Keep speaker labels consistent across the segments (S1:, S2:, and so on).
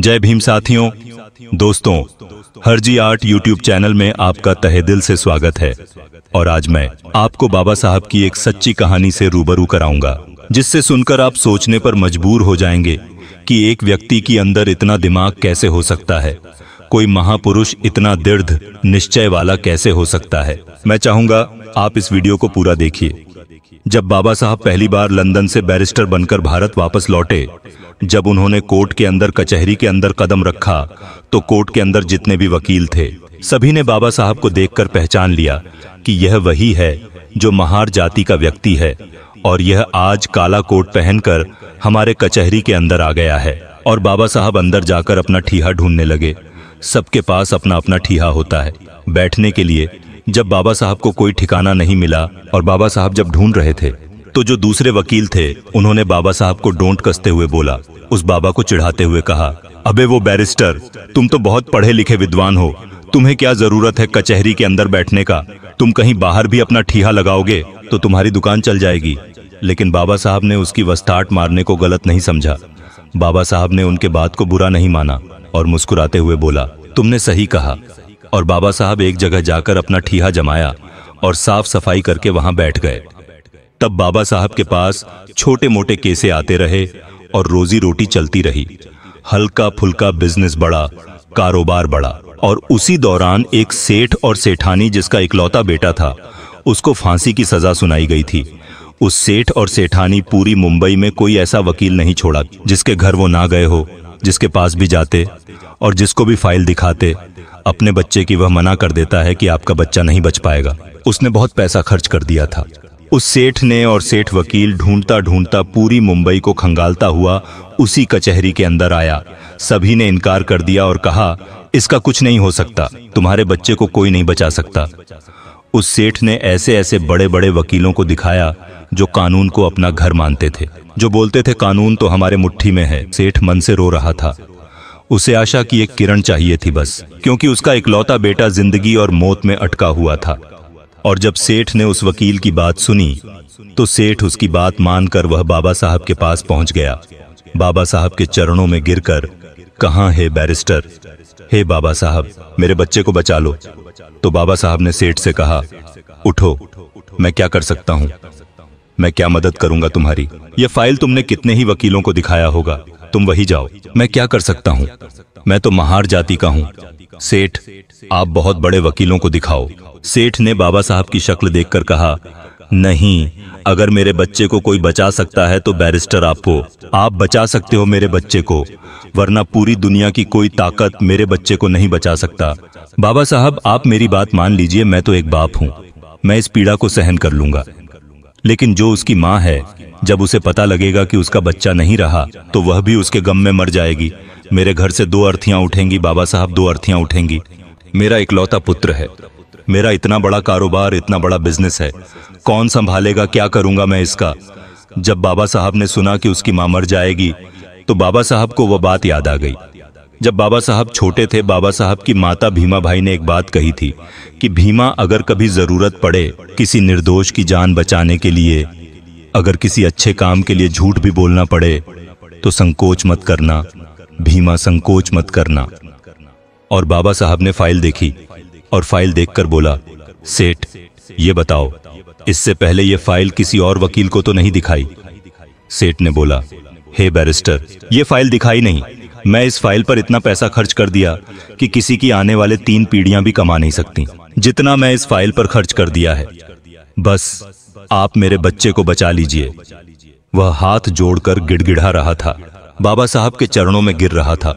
S1: जय भीम साथियों दोस्तों हरजी आर्ट यूट्यूब चैनल में आपका तहे दिल से स्वागत है और आज मैं आपको बाबा साहब की एक सच्ची कहानी से रूबरू कराऊंगा जिससे सुनकर आप सोचने पर मजबूर हो जाएंगे कि एक व्यक्ति के अंदर इतना दिमाग कैसे हो सकता है कोई महापुरुष इतना दीर्घ निश्चय वाला कैसे हो सकता है मैं चाहूंगा आप इस वीडियो को पूरा देखिए जब बाबा साहब पहली बार लंदन से बैरिस्टर बनकर भारत वापस लौटे जब उन्होंने कोर्ट के अंदर कचहरी के अंदर कदम रखा तो कोर्ट के अंदर जितने भी वकील थे सभी ने बाबा साहब को देखकर पहचान लिया कि यह वही है जो महार जाति का व्यक्ति है और यह आज काला कोट पहनकर हमारे कचहरी के अंदर आ गया है और बाबा साहब अंदर जाकर अपना ठीहा ढूंढने लगे सबके पास अपना अपना ठीहा होता है बैठने के लिए जब बाबा साहब को कोई ठिकाना नहीं मिला और बाबा साहब जब ढूंढ रहे थे तो जो दूसरे वकील थे उन्होंने बाबा साहब को डोंट कसते हुए बोला उस बाबा को चिढ़ाते हुए कहा अबे वो बैरिस्टर तुम तो बहुत पढ़े लिखे विद्वान हो तुम्हें क्या जरूरत है कचहरी के अंदर बैठने का तुम कहीं बाहर भी अपना ठीहा लगाओगे तो तुम्हारी दुकान चल जाएगी लेकिन बाबा साहब ने उसकी वस्ताट मारने को गलत नहीं समझा बाबा साहब ने उनके बात को बुरा नहीं माना और मुस्कुराते हुए बोला तुमने सही कहा और बाबा साहब एक जगह जाकर अपना ठीहा जमाया और साफ सफाई करके वहां बैठ गए तब बाबा साहब के पास छोटे मोटे केसे आते रहे और रोजी रोटी चलती रही हल्का फुल्का बिजनेस बढ़ा कारोबार बढ़ा और उसी दौरान एक सेठ और सेठानी जिसका इकलौता बेटा था उसको फांसी की सजा सुनाई गई थी उस सेठ और सेठानी पूरी मुंबई में कोई ऐसा वकील नहीं छोड़ा जिसके घर वो ना गए हो जिसके पास भी जाते और जिसको भी फाइल दिखाते अपने बच्चे की वह मना कर देता है कि आपका बच्चा नहीं बच पाएगा उसने बहुत पैसा खर्च कर दिया था उस सेठ ने और सेठ वकील ढूंढता ढूंढता पूरी मुंबई को खंगालता हुआ उसी कचहरी के अंदर आया सभी ने इनकार कर दिया और कहा इसका कुछ नहीं हो सकता तुम्हारे बच्चे को कोई नहीं बचा सकता उस सेठ ने ऐसे ऐसे बड़े बड़े वकीलों को दिखाया जो कानून को अपना घर मानते थे जो बोलते थे कानून तो हमारे मुट्ठी में है सेठ मन से रो रहा था उसे आशा की एक किरण चाहिए थी बस क्योंकि उसका इकलौता बेटा जिंदगी और मौत में अटका हुआ था और जब सेठ ने उस वकील की बात सुनी तो सेठ उसकी बात मानकर वह बाबा साहब के पास पहुंच गया बाबा साहब के चरणों में गिरकर कहां है बैरिस्टर हे बाबा साहब मेरे बच्चे को बचा लो तो बाबा साहब ने सेठ से कहा उठो मैं क्या कर सकता हूँ मैं क्या मदद करूंगा तुम्हारी यह फाइल तुमने कितने ही वकीलों को दिखाया होगा तुम वही जाओ मैं क्या कर सकता हूँ मैं तो महार जाति का हूँ सेठ आप बहुत बड़े वकीलों को दिखाओ सेठ ने बाबा साहब की शक्ल देखकर कहा नहीं अगर मेरे बच्चे को कोई बचा सकता है तो बैरिस्टर आप हो आप बचा सकते हो मेरे बच्चे को वरना पूरी दुनिया की कोई ताकत मेरे बच्चे को नहीं बचा सकता बाबा साहब आप मेरी बात मान लीजिए मैं तो एक बाप हूँ मैं इस पीड़ा को सहन कर लूंगा लेकिन जो उसकी माँ है जब उसे पता लगेगा कि उसका बच्चा नहीं रहा तो वह भी उसके गम में मर जाएगी मेरे घर से दो अर्थियां उठेंगी बाबा साहब दो अर्थियां उठेंगी मेरा इकलौता पुत्र है मेरा इतना बड़ा कारोबार इतना बड़ा बिजनेस है कौन संभालेगा क्या करूंगा मैं इसका जब बाबा साहब ने सुना कि उसकी माँ मर जाएगी तो बाबा साहब को वह बात याद आ गई जब बाबा साहब छोटे थे बाबा साहब की माता भीमा भाई ने एक बात कही थी कि भीमा अगर कभी ज़रूरत पड़े किसी निर्दोष की जान बचाने के लिए अगर किसी अच्छे काम के लिए झूठ भी बोलना पड़े तो संकोच मत करना भीमा संकोच मत करना और बाबा साहब ने फाइल देखी और फाइल देखकर बोला सेठ ये बताओ इससे पहले ये फाइल किसी और वकील को तो नहीं दिखाई सेठ ने बोला हे बैरिस्टर ये फाइल दिखाई नहीं मैं इस फाइल पर इतना पैसा खर्च कर दिया कि किसी की आने वाले तीन पीढ़ियां भी कमा नहीं सकती जितना मैं इस फाइल पर खर्च कर दिया है बस आप मेरे बच्चे को बचा लीजिए वह हाथ जोड़कर गिड़गिड़ा रहा था बाबा साहब के चरणों में गिर रहा था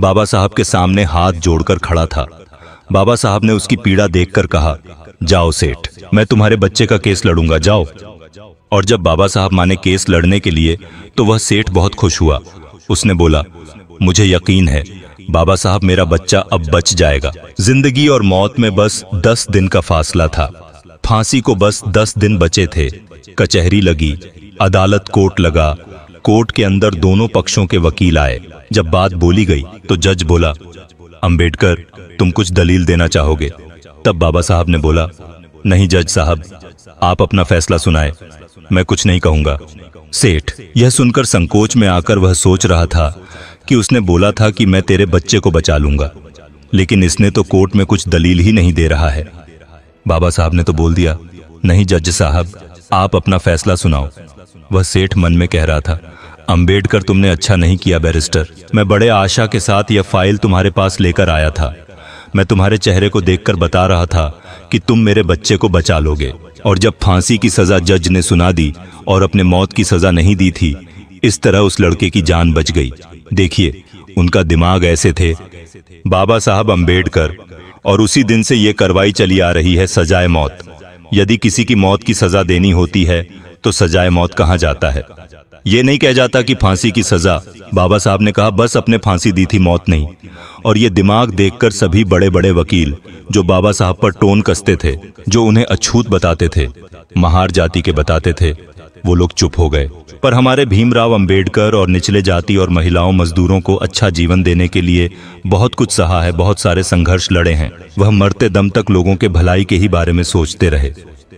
S1: बाबा साहब के सामने हाथ जोड़कर खड़ा था बाबा साहब ने उसकी पीड़ा देखकर कहा जाओ सेठ मैं तुम्हारे बच्चे का केस लड़ूंगा जाओ और जब बाबा साहब माने केस लड़ने के लिए तो वह सेठ बहुत खुश हुआ उसने बोला मुझे यकीन है बाबा साहब मेरा बच्चा अब बच जाएगा जिंदगी और मौत में बस दस दिन का फासला था फांसी को बस दस दिन बचे थे कचहरी लगी अदालत कोर्ट लगा कोर्ट के अंदर दोनों पक्षों के वकील आए जब बात बोली गई तो जज बोला अंबेडकर तुम कुछ दलील देना चाहोगे तब बाबा साहब ने बोला नहीं जज साहब आप अपना फैसला सुनाए मैं कुछ नहीं कहूंगा सेठ यह सुनकर संकोच में आकर वह सोच रहा था कि उसने बोला था कि मैं तेरे बच्चे को बचा लूंगा लेकिन इसने तो कोर्ट में कुछ दलील ही नहीं दे रहा है बाबा साहब ने तो बोल दिया नहीं जज साहब आप अपना फैसला सुनाओ वह सेठ मन में कह रहा था अंबेडकर तुमने अच्छा नहीं किया बैरिस्टर मैं बड़े आशा के साथ यह फाइल तुम्हारे पास लेकर आया था मैं तुम्हारे चेहरे को देखकर बता रहा था कि तुम मेरे बच्चे को बचा लोगे और जब फांसी की सजा जज ने सुना दी और अपने मौत की सजा नहीं दी थी इस तरह उस लड़के की जान बच गई देखिए उनका दिमाग ऐसे थे बाबा साहब अंबेडकर और उसी दिन से ये कार्रवाई चली आ रही है सजाए मौत यदि किसी की मौत की सजा देनी होती है तो सजाए मौत कहा जाता है ये नहीं कह जाता कि फांसी की सजा बाबा साहब ने कहा बस अपने फांसी दी थी मौत नहीं और ये दिमाग देखकर सभी बड़े बड़े वकील जो बाबा साहब पर टोन कसते थे जो उन्हें अछूत बताते थे महार जाति के बताते थे वो लोग चुप हो गए पर हमारे भीमराव अंबेडकर और निचले जाति और महिलाओं मजदूरों को अच्छा जीवन देने के लिए बहुत कुछ सहा है बहुत सारे संघर्ष लड़े हैं वह मरते दम तक लोगों के भलाई के ही बारे में सोचते रहे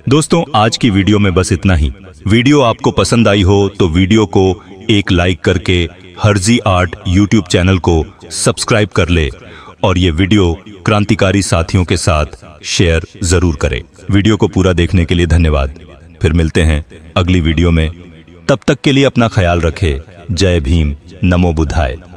S1: दोस्तों आज की वीडियो में बस इतना ही वीडियो आपको पसंद आई हो तो वीडियो को एक लाइक करके हर्जी आर्ट यूट्यूब चैनल को सब्सक्राइब कर ले और ये वीडियो क्रांतिकारी साथियों के साथ शेयर जरूर करें वीडियो को पूरा देखने के लिए धन्यवाद फिर मिलते हैं अगली वीडियो में तब तक के लिए अपना ख्याल रखें जय भीम नमो बुधाए